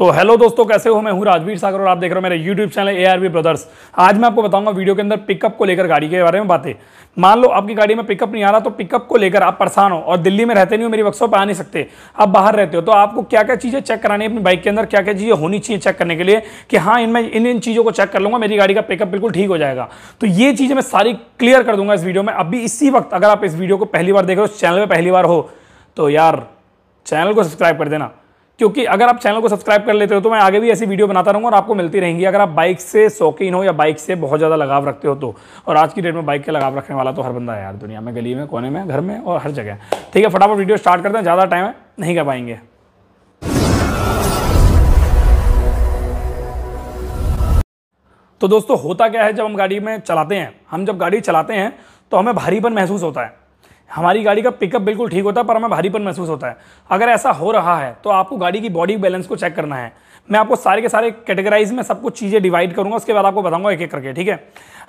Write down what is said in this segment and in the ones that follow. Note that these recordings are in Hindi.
तो हेलो दोस्तों कैसे हो मैं हूं राजवीर सागर और आप देख रहे हो मेरे YouTube channel A R brothers आज मैं आपको बताऊंगा वीडियो के अंदर पिकअप को लेकर गाड़ी के बारे में बातें मान लो आपकी गाड़ी में पिकअप नहीं आ रहा तो पिकअप को लेकर आप परेशान हो और दिल्ली में रहते नहीं हो मेरी वर्कशॉप आ नहीं सकते आप बाहर रहते हो तो आपको क्या क्या चीज़ें चेक करानी है अपनी बाइक के अंदर क्या क्या चीज़ें होनी चाहिए चेक करने के लिए कि हाँ इन इन इन चीज़ों को चेक कर लूँगा मेरी गाड़ी का पिकअप बिल्कुल ठीक हो जाएगा तो ये चीज़ें मैं सारी क्लियर कर दूंगा इस वीडियो में अभी इसी वक्त अगर आप इस वीडियो को पहली बार देख रहे हो चैनल पर पहली बार हो तो यार चैनल को सब्सक्राइब कर देना क्योंकि अगर आप चैनल को सब्सक्राइब कर लेते हो तो मैं आगे भी ऐसी वीडियो बनाता रहूँगा और आपको मिलती रहेंगी अगर आप बाइक से शौकीन हो या बाइक से बहुत ज़्यादा लगाव रखते हो तो और आज की डेट में बाइक का लगाव रखने वाला तो हर बंदा है यार दुनिया में गली में कोने में घर में और हर जगह ठीक है फटाफट वीडियो स्टार्ट करते हैं ज़्यादा टाइम है नहीं कर पाएंगे तो दोस्तों होता क्या है जब हम गाड़ी में चलाते हैं हम जब गाड़ी चलाते हैं तो हमें भारीपन महसूस होता है हमारी गाड़ी का पिकअप बिल्कुल ठीक होता है पर हमें भारीपन महसूस होता है अगर ऐसा हो रहा है तो आपको गाड़ी की बॉडी बैलेंस को चेक करना है मैं आपको सारे के सारे कैटेगराइज में सब कुछ चीज़ें डिवाइड करूंगा उसके बाद आपको बताऊंगा एक एक करके ठीक है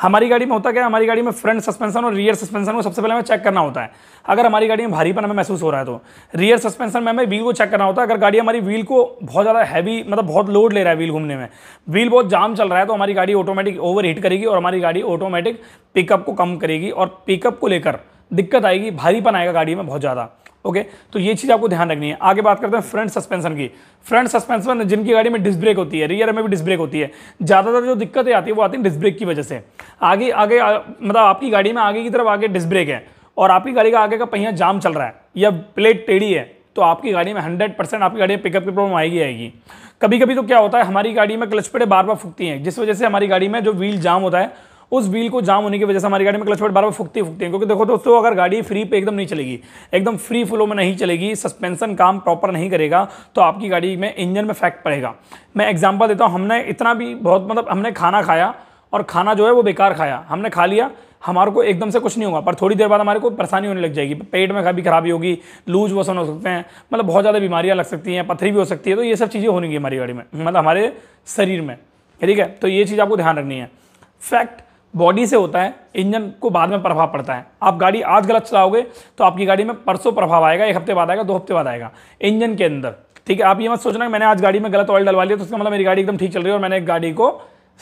हमारी गाड़ी में होता क्या है हमारी गाड़ी में फ्रंट सस्पेंशन और रियर सस्पेंशन को सबसे पहले हमें चेक करना होता है अगर हमारी गाड़ी में भारीपन हमें महसूस हो रहा है तो रियर सस्पेंशन में हमें व्हील को चेक करना होता है अगर गाड़ी हमारी व्हील को बहुत ज़्यादा हैवी मतलब बहुत लोड ले रहा है व्हील घूमने में व्हील बहुत जाम चल रहा है तो हमारी गाड़ी ऑटोमेटिक ओवर करेगी और हमारी गाड़ी ऑटोमेटिक पिकअप को कम करेगी और पिकअप को लेकर दिक्कत आएगी भारीपन आएगा गाड़ी में बहुत ज़्यादा ओके तो ये चीज़ आपको ध्यान रखनी है आगे बात करते हैं फ्रंट सस्पेंशन की फ्रंट सस्पेंशन जिनकी गाड़ी में डिस्क ब्रेक होती है रियर में भी डिस्क ब्रेक होती है ज़्यादातर जो दिक्कतें आती है वो आती है डिस्क ब्रेक की वजह से आगे आगे मतलब आपकी गाड़ी में आगे की तरफ आगे डिस्क ब्रेक है और आपकी गाड़ी का आगे का पहिया जाम चल रहा है या प्लेट टेढ़ी है तो आपकी गाड़ी में हंड्रेड परसेंट आपकी गाड़ी में पिकअप की प्रॉब्लम आएगी आएगी कभी कभी तो क्या होता है हमारी गाड़ी में क्लच पेड़े बार बार फूकती हैं जिस वजह से हमारी गाड़ी में जो व्हील जाम होता है उस व्हील को जाम होने की वजह से हमारी गाड़ी में क्लच पैड बार बार फुकती फुकती है क्योंकि देखो दोस्तों अगर गाड़ी फ्री पे एकदम नहीं चलेगी एकदम फ्री फ्लो में नहीं चलेगी सस्पेंसन काम प्रॉपर नहीं करेगा तो आपकी गाड़ी में इंजन में फैक्ट पड़ेगा मैं एग्जाम्पल देता हूँ हमने इतना भी बहुत मतलब हमने खाना खाया और खाना जो है वो बेकार खाया हमने खा लिया हमारे को एकदम से कुछ नहीं होगा पर थोड़ी देर बाद हमारे को परेशानी होने लग जाएगी पेट में कभी खराबी होगी लूज वसन हो सकते हैं मतलब बहुत ज़्यादा बीमारियाँ लग सकती हैं पथरी भी हो सकती है तो ये सब चीज़ें होनी हमारी गाड़ी में मतलब हमारे शरीर में ठीक है तो ये चीज़ आपको ध्यान रखनी है फैक्ट बॉडी से होता है इंजन को बाद में प्रभाव पड़ता है आप गाड़ी आज गलत चलाओगे तो आपकी गाड़ी में परसों प्रभाव आएगा एक हफ्ते बाद आएगा दो हफ्ते बाद आएगा इंजन के अंदर ठीक है आप ये मत सोचना मैंने आज गाड़ी में गलत ऑयल डलवा लिया तो उसका मतलब मेरी गाड़ी एकदम ठीक चल रही है और मैंने एक गाड़ी को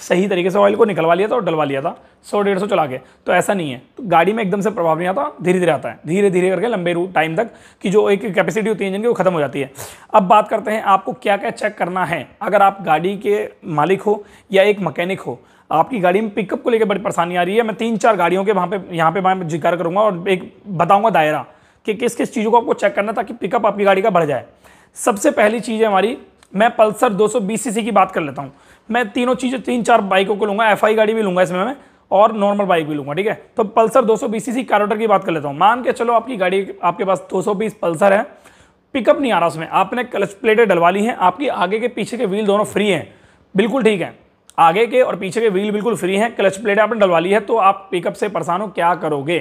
सही तरीके से ऑयल को निकलवा लिया था और डलवा लिया था सौ डेढ़ सौ चला के तो ऐसा नहीं है तो गाड़ी में एकदम से प्रभाव नहीं आता धीरे धीरे आता है धीरे धीरे करके लंबे रूट टाइम तक कि जो एक कैपेसिटी होती है इंजन की वो खत्म हो जाती है अब बात करते हैं आपको क्या क्या चेक करना है अगर आप गाड़ी के मालिक हो या एक मकैनिक हो आपकी गाड़ी में पिकअप को लेकर बड़ी परेशानी आ रही है मैं तीन चार गाड़ियों के वहाँ पे यहाँ पे मैं जिक्र करूँगा और एक बताऊँगा दायरा कि किस किस चीज़ों को आपको चेक करना ताकि पिकअप आपकी गाड़ी का बढ़ जाए सबसे पहली चीज़ है हमारी मैं पल्सर दो सौ की बात कर लेता हूँ मैं तीनों चीज़ें तीन चार बाइकों को लूँगा एफ गाड़ी भी लूँगा इसमें मैं और नॉर्मल बाइक भी लूँगा ठीक है तो पल्सर दो सौ कारोटर की बात कर लेता हूँ मान के चलो आपकी गाड़ी आपके पास दो पल्सर है पिकअप नहीं आ रहा उसमें आपने क्लच प्लेटें डलवा ली हैं आपकी आगे के पीछे के व्हील दोनों फ्री हैं बिल्कुल ठीक है आगे के और पीछे के व्हील बिल्कुल फ्री हैं क्लच प्लेट आपने डलवा ली है तो आप पिकअप से परेशान हो क्या करोगे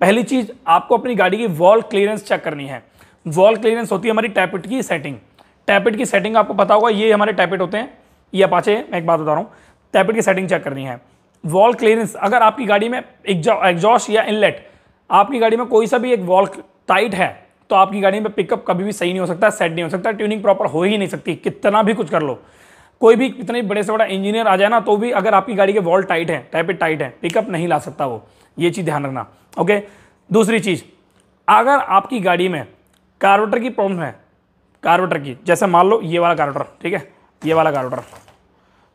पहली चीज़ आपको अपनी गाड़ी की वॉल क्लियरेंस चेक करनी है वॉल क्लियरेंस होती है हमारी टैपेट की सेटिंग टैपेट की सेटिंग आपको पता होगा ये हमारे टैपेट होते हैं ये अपाचे है मैं एक बात बता रहा हूँ टैपेट की सेटिंग चेक करनी है वॉल क्लियरेंस अगर आपकी गाड़ी में एग्जॉस्ट या इनलेट आपकी गाड़ी में कोई सा भी एक वॉल टाइट है तो आपकी गाड़ी में पिकअप कभी भी सही नहीं हो सकता सेट नहीं हो सकता ट्यूनिंग प्रॉपर हो ही नहीं सकती कितना भी कुछ कर लो कोई भी इतने बड़े से बड़ा इंजीनियर आ जाए ना तो भी अगर आपकी गाड़ी के वॉल टाइट है टाइप टाइट है पिकअप नहीं ला सकता वो ये चीज़ ध्यान रखना ओके दूसरी चीज़ अगर आपकी गाड़ी में कार्बोटर की प्रॉब्लम है कार्बोटर की जैसे मान लो ये वाला कार्बोटर ठीक है ये वाला कार्बोटर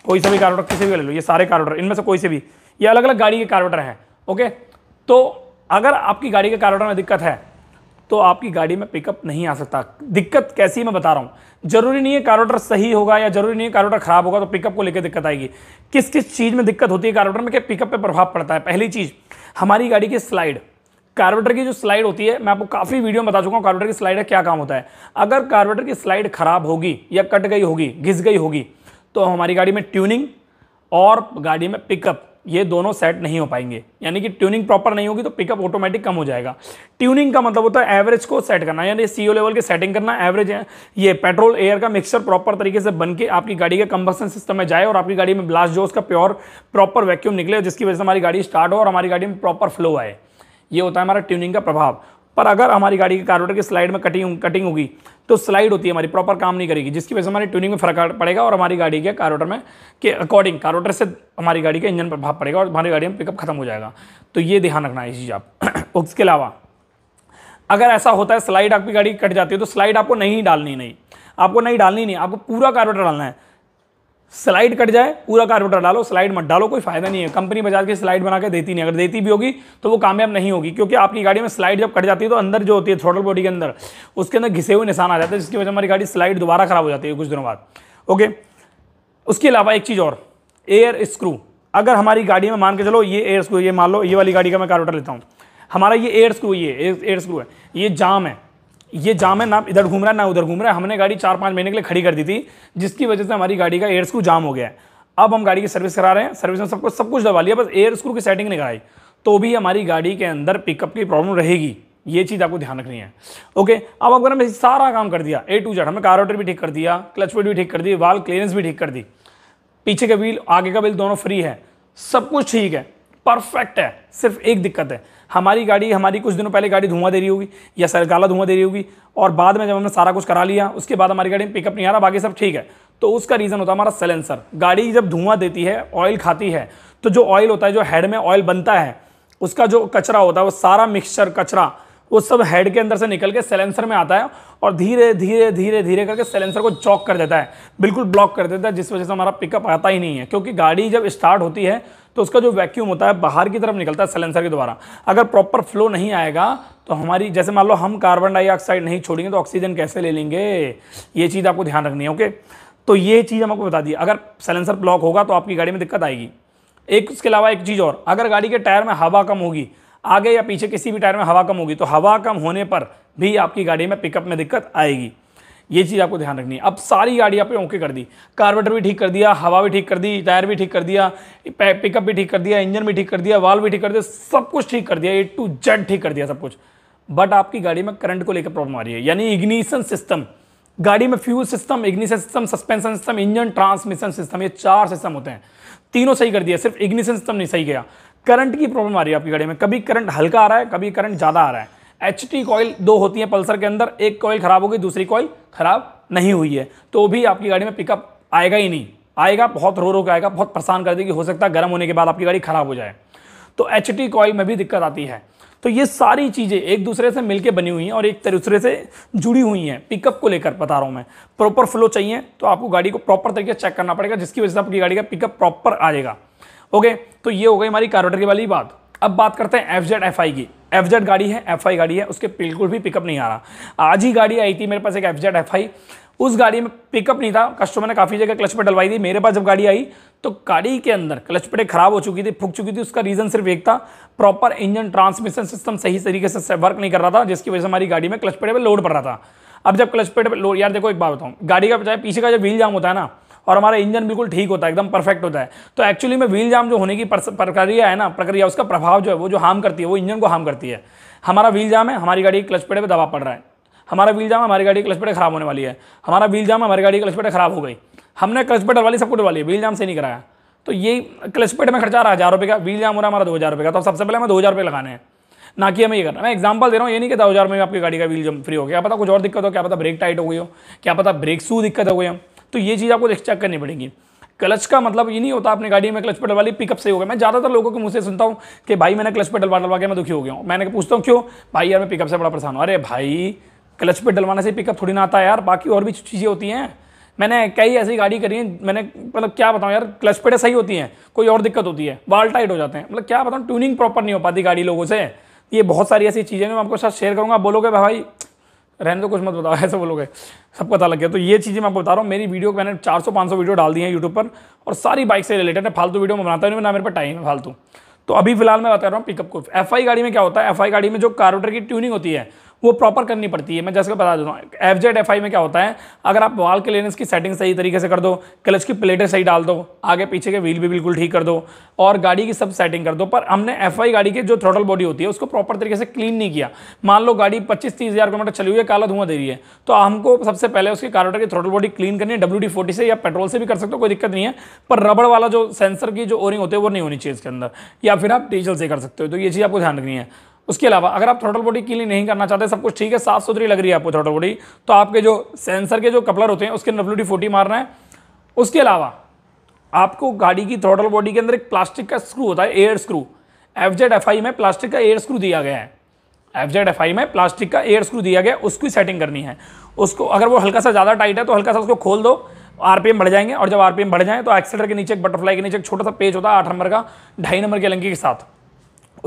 कोई से भी कार्बोटर किसी भी ले लो ये सारे कार्बोटर इनमें से कोई से भी ये अलग अलग गाड़ी के कार्बोटर हैं ओके तो अगर आपकी गाड़ी के कार्बोटर में दिक्कत है तो आपकी गाड़ी में पिकअप नहीं आ सकता दिक्कत कैसी मैं बता रहा हूँ जरूरी नहीं है कारोटर सही होगा या जरूरी नहीं है कारोटर खराब होगा तो पिकअप को लेकर दिक्कत आएगी किस किस चीज़ में दिक्कत होती है कारोटर में क्या पिकअप पर प्रभाव पड़ता है पहली चीज़ हमारी गाड़ी की स्लाइड कार्बेटर की जो स्लाइड होती है मैं आपको काफ़ी वीडियो में बता चुका हूँ कार्बेटर की स्लाइड का क्या काम होता है अगर कार्बेटर की स्लाइड खराब होगी या कट गई होगी घिस गई होगी तो हमारी गाड़ी में ट्यूनिंग और गाड़ी में पिकअप ये दोनों सेट नहीं हो पाएंगे यानी कि ट्यूनिंग प्रॉपर नहीं होगी तो पिकअप ऑटोमेटिक कम हो जाएगा ट्यूनिंग का मतलब होता है एवरेज को सेट करना यानी सीओ लेवल के सेटिंग करना एवरेज है ये पेट्रोल एयर का मिक्सर प्रॉपर तरीके से बन के आपकी गाड़ी के कंबसन सिस्टम में जाए और आपकी गाड़ी में ब्लास्ट जो उसका प्योर प्रॉपर वैक्यूम निकले जिसकी वजह से हमारी गाड़ी स्टार्ट हो और हमारी गाड़ी में प्रॉपर फ्लो आए ये होता है हमारा ट्यूनिंग का प्रभाव पर अगर हमारी गाड़ी के कार्बोरेटर की स्लाइड में कटिंग कटिंग होगी तो स्लाइड होती है हमारी प्रॉपर काम नहीं करेगी जिसकी वजह से हमारी ट्यूनिंग में फर्क पड़ेगा और हमारी गाड़ी के कार्बोरेटर में के अकॉर्डिंग कार्बोरेटर से हमारी गाड़ी के इंजन पर भाव पड़ेगा और हमारी गाड़ी में पिकअप खत्म हो जाएगा तो ये ध्यान रखना है इस चीज़ आप उसके अलावा अगर ऐसा होता है स्लाइड आपकी गाड़ी कट जाती है तो स्लाइड आपको नहीं डालनी नहीं आपको नहीं डालनी नहीं आपको पूरा कार्बोरेटर डालना है स्लाइड कट जाए पूरा कार्बोटर डालो स्लाइड मत डालो कोई फायदा नहीं है कंपनी बजाज की स्लाइड बना के देती नहीं अगर देती भी होगी तो वो कामयाब नहीं होगी क्योंकि आपकी गाड़ी में स्लाइड जब कट जाती है तो अंदर जो होती है थ्रोटल बॉडी के अंदर उसके अंदर घिसे हुए निशान आ जाते हैं जिसकी वजह से हमारी गाड़ी स्लाइड दोबारा खराब हो जाती है कुछ दिनों बाद ओके उसके अलावा एक चीज़ और एयर स्क्रू अगर हमारी गाड़ी में मान के चलो ये एयर स्क्रू ये मान लो ये वाली गाड़ी का मैं कार्बोटर लेता हूँ हमारा ये एयर स्क्रू ये एयर स्क्रू है ये जाम है ये जाम है ना इधर घूम रहा है ना उधर घूम रहा है हमने गाड़ी चार पाँच महीने के लिए खड़ी कर दी थी जिसकी वजह से हमारी गाड़ी का एयर स्क्रू जाम हो गया है अब हम गाड़ी की सर्विस करा रहे हैं सर्विस में सबको सब कुछ दबा लिया बस एयर स्क्रू की सेटिंग नहीं कराई तो भी हमारी गाड़ी के अंदर पिकअप की प्रॉब्लम रहेगी ये चीज़ आपको ध्यान रखनी है ओके अब अगर हमें सारा काम कर दिया ए टू जेड हमें कारोटर भी ठीक कर दिया क्लच पेड भी ठीक कर दी वाल क्लियरेंस भी ठीक कर दी पीछे का व्हील आगे का व्हील दोनों फ्री है सब कुछ ठीक है परफेक्ट है सिर्फ एक दिक्कत है हमारी गाड़ी हमारी कुछ दिनों पहले गाड़ी धुआं दे रही होगी या सर गाला धुआं दे रही होगी और बाद में जब हमने सारा कुछ करा लिया उसके बाद हमारी गाड़ी में पिकअप नहीं आ रहा बाकी सब ठीक है तो उसका रीज़न होता है हमारा सिलेंसर गाड़ी जब धुआं देती है ऑयल खाती है तो जो ऑयल होता है जो हेड में ऑयल बनता है उसका जो कचरा होता है वो सारा मिक्सचर कचरा वो सब हेड के अंदर से निकल के सेलेंसर में आता है और धीरे धीरे धीरे धीरे करके सेलेंसर को चौक कर देता है बिल्कुल ब्लॉक कर देता है जिस वजह से हमारा पिकअप आता ही नहीं है क्योंकि गाड़ी जब स्टार्ट होती है तो उसका जो वैक्यूम होता है बाहर की तरफ निकलता है सिलेंसर के द्वारा अगर प्रॉपर फ्लो नहीं आएगा तो हमारी जैसे मान लो हम कार्बन डाइऑक्साइड नहीं छोड़ेंगे तो ऑक्सीजन कैसे ले लेंगे ये चीज़ आपको ध्यान रखनी है ओके तो ये चीज़ हम आपको बता दी अगर सेलेंसर ब्लॉक होगा तो आपकी गाड़ी में दिक्कत आएगी एक उसके अलावा एक चीज़ और अगर गाड़ी के टायर में हवा कम होगी आगे या पीछे किसी भी टायर में हवा कम होगी तो हवा कम होने पर भी आपकी गाड़ी में पिकअप में दिक्कत आएगी ये चीज़ आपको ध्यान रखनी है अब सारी गाड़ी आपने ओके कर दी कार्बेटर भी ठीक कर दिया हवा भी ठीक कर दी टायर भी ठीक कर दिया पिकअप भी ठीक कर दिया इंजन भी ठीक कर दिया वाल भी ठीक कर दिया सब कुछ ठीक कर दिया ए टू जेड ठीक कर दिया सब कुछ बट आपकी गाड़ी में करंट को लेकर प्रॉब्लम आ रही है यानी इग्निशन सिस्टम गाड़ी में fuse system ignition system suspension system engine transmission system ये चार सिस्टम होते हैं तीनों सही कर दिया सिर्फ इग्निशन सिस्टम नहीं सही गया करंट की प्रॉब्लम आ रही है आपकी गाड़ी में कभी करंट हल्का आ रहा है कभी करंट ज़्यादा आ रहा है एच टी कॉयल दो होती है पल्सर के अंदर एक कॉयल खराब हो गई दूसरी कॉयल खराब नहीं हुई है तो भी आपकी गाड़ी में पिकअप आएगा ही नहीं आएगा बहुत रो रो के आएगा बहुत परेशान कर देगी हो सकता है गर्म होने के बाद आपकी गाड़ी खराब हो जाए तो एच टी कॉयल में भी दिक्कत आती है तो ये सारी चीज़ें एक दूसरे से मिलकर बनी हुई हैं और एक दूसरे से जुड़ी हुई हैं पिकअप को लेकर बता रहा हूँ मैं प्रॉपर फ्लो चाहिए तो आपको गाड़ी को प्रॉपर तरीके से चेक करना पड़ेगा जिसकी वजह से आपकी गाड़ी का पिकअप प्रॉपर आ जाएगा ओके तो ये हो गई हमारी कार्बोरेटर की वाली बात अब बात करते हैं एफ जेड एफ आई की एफ जेड गाड़ी है एफ आई गाड़ी है उसके बिल्कुल भी पिकअप नहीं आ रहा आज ही गाड़ी आई थी मेरे पास एक एफ जेड एफ आई उस गाड़ी में पिकअप नहीं था कस्टमर ने काफ़ी जगह क्लच पे डलवाई थी मेरे पास जब गाड़ी आई तो गाड़ी के अंदर क्लच पेटें खराब हो चुकी थी फूक चुकी थी उसका रीज़न सिर्फ एक था प्रॉपर इंजन ट्रांसमिशन सिस्टम सही तरीके से वर्क नहीं कर रहा था जिसकी वजह से हमारी गाड़ी में क्लच पेटे पर लोड पड़ रहा था अब जब क्लच पेट पर लोड यार देखो एक बात बताऊँ गाड़ी का चाहे पीछे का जब व्हील जाम होता है ना और हमारा इंजन बिल्कुल ठीक होता है एकदम परफेक्ट होता है तो एक्चुअली में व्हील जाम जो होने की प्रक्रिया है ना प्रक्रिया उसका प्रभाव जो है वो जो हार्म करती है वो इंजन को हार्म करती है हमारा व्हील जाम है हमारी गाड़ी क्लच पेड़ पर दबा पड़ रहा है हमारा व्हील जाम हमारी गाड़ी क्लच पेड़ खराब होने वाली है हमारा व्हील जाम हमारी गाड़ी क्लच पेड़ खराब हो गई हमने क्लच पेड़ वाली सब कुछ लिया व्हील जाम से नहीं कराया तो ये क्लच पेड़ में खर्चा रहा है हज़ार रुपये का व्हील जाम हो रहा है हमारा दो हज़ार रुपये का तो सबसे पहले हमें दो हज़ार रुपये लगाने हैं ना कि हमें ये करना मैं एग्जांपल दे रहा हूँ ये नहीं कि दो हज़ार में आपकी गाड़ी का व्हील जम फ्री हो गया क्या पता कुछ और दिक्कत हो क्या पता ब्रेक टाइट हो गई हो क्या पता ब्रेक शू दिक्कत हो गई हो तो ये चीज़ आपको चेक करनी पड़ेगी क्लच का मतलब ये नहीं होता आपने गाड़ी में क्लच पेडल वाली पिकअप से गया मैं ज़्यादातर लोगों के मुझसे सुनता हूँ कि भाई मैंने क्लच पेडल डलवा के मैं दुखी हो गया हूँ मैंने पूछता हूँ क्यों भाई यार मैं पिकअप से बड़ा परेशान हूँ अरे भाई क्लच पे डलवाने से पिकअप थोड़ी ना आता है यार बाकी और भी चीज़ें होती हैं मैंने कई ऐसी गाड़ी करी है मैंने मतलब क्या बताऊँ यार क्लच पेडें सही होती हैं कोई और दिक्कत होती है बाल टाइट हो जाते हैं मतलब क्या बताऊँ ट्यूनिंग प्रॉपर नहीं हो पाती गाड़ी लोगों से ये बहुत सारी ऐसी चीज़ें मैं आपको साथ शेयर करूँगा बोलोगे भाई रहने तो कुछ मत बताओ ऐसे बोलोगे सब पता लग गया तो ये चीज़ें मैं आपको बता रहा हूँ मेरी वीडियो को मैंने 400-500 वीडियो डाल दी है यूट्यूब पर और सारी बाइक से रिलेटेड है फालतू वीडियो मैं बनाता नहीं ना मेरे पास टाइम है फालतू तो अभी फिलहाल मैं बता रहा हूँ पिकअप को एफ गाड़ी में क्या होता है एफ गाड़ी में जो कारोटर की ट्यूनिंग होती है वो प्रॉपर करनी पड़ती है मैं जैसे बता देता हूँ एफ जेड एफ आई में क्या होता है अगर आप वाल क्लियरेंस की सेटिंग सही तरीके से कर दो क्लच की प्लेटें सही डाल दो आगे पीछे के व्हील भी बिल्कुल ठीक कर दो और गाड़ी की सब सेटिंग कर दो पर हमने एफ आई गाड़ी की जो थ्रोटल बॉडी होती है उसको प्रॉपर तरीके से क्लीन नहीं किया मान लो गाड़ी पच्चीस तीस हज़ार किलोमीटर चली हुई है काला धुआं दे रही है तो हमको सबसे पहले उसके कारोटर की थ्रोटल बॉडी क्लीन करनी है डब्ल्यू से या पेट्रोल से भी कर सकते हो कोई दिक्कत नहीं है पर रबड़ वाला जो सेंसर की जो ओरिंग होती है वो नहीं होनी चाहिए इसके अंदर या फिर आप डीजल से कर सकते हो तो ये चीज़ आपको ध्यान रखनी है उसके अलावा अगर आप थ्रोटल बॉडी क्लीन नहीं करना चाहते सब कुछ ठीक है साफ सुथरी लग रही है आपको थ्रोटल बॉडी तो आपके जो सेंसर के जो कपलर होते हैं उसके डब्ल्यू डी फोर्टी मारना है उसके अलावा आपको गाड़ी की थ्रोटल बॉडी के अंदर एक प्लास्टिक का स्क्रू होता है air screw F Z F I में प्लास्टिक का एयर स्क्रू दिया गया है एफ जेड एफ आई में प्लास्टिक का एयर स्क्रू दिया गया उसकी सेटिंग करनी है उसको अगर वो हल्का सा ज़्यादा टाइट है तो हल्का सा उसको खोल दो आरपीएम बढ़ जाएंगे और जब आरपीएम बढ़ जाएं तो एक्सीटर के नीचे एक बटरफ्लाई के नीचे एक छोटा सा पेज होता है आठ नंबर का ढाई नंबर के लंकी के साथ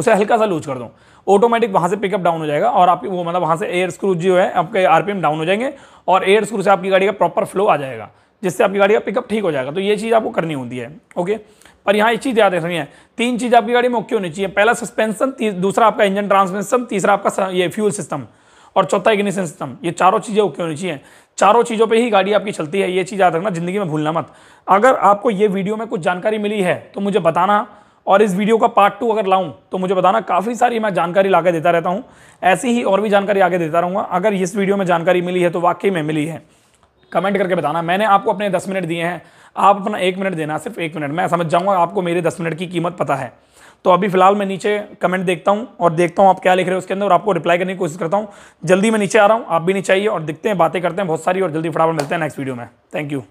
उसे हल्का सा लूज कर दो ऑटोमेटिक वहाँ से पिकअप डाउन हो जाएगा और आपकी वो मतलब वहाँ से एयर स्क्रू जो है आपके आरपीएम डाउन हो जाएंगे और एयर स्क्रू से आपकी गाड़ी का प्रॉपर फ्लो आ जाएगा जिससे आपकी गाड़ी का पिकअप ठीक हो जाएगा तो ये चीज़ आपको करनी होती है ओके पर यहाँ एक चीज़ याद रखनी है तीन चीज़ आपकी गाड़ी में ओके होनी चाहिए पहला सस्पेंशन दूसरा आपका इंजन ट्रांसमिशन तीसरा आपका ये फ्यूल सिस्टम और चौथा इग्निशन सिस्टम ये चारों चीज़ें ओके होनी चाहिए चारों चीज़ों पे ही गाड़ी आपकी चलती है ये चीज़ याद रखना ज़िंदगी में भूलना मत अगर आपको ये वीडियो में कुछ जानकारी मिली है तो मुझे बताना और इस वीडियो का पार्ट टू अगर लाऊं तो मुझे बताना काफ़ी सारी मैं जानकारी ला देता रहता हूं ऐसी ही और भी जानकारी आगे देता रहूंगा अगर इस वीडियो में जानकारी मिली है तो वाकई में मिली है कमेंट करके बताना मैंने आपको अपने दस मिनट दिए हैं आप अपना एक मिनट देना सिर्फ एक मिनट मैं समझ जाऊँगा आपको मेरे दस मिनट की कीमत पता है तो अभी फिलहाल मैं नीचे कमेंट देखता हूँ और देखता हूँ आप क्या लिख रहे हो उसके अंदर और आपको रिप्लाई करने की कोशिश करता हूँ जल्दी मैं नीचे आ रहा हूँ आप भी नीचे आइए और दिखते हैं बातें करते हैं बहुत सारी और जल्दी फटाफट मिलते हैं नेक्स्ट वीडियो में थैंक यू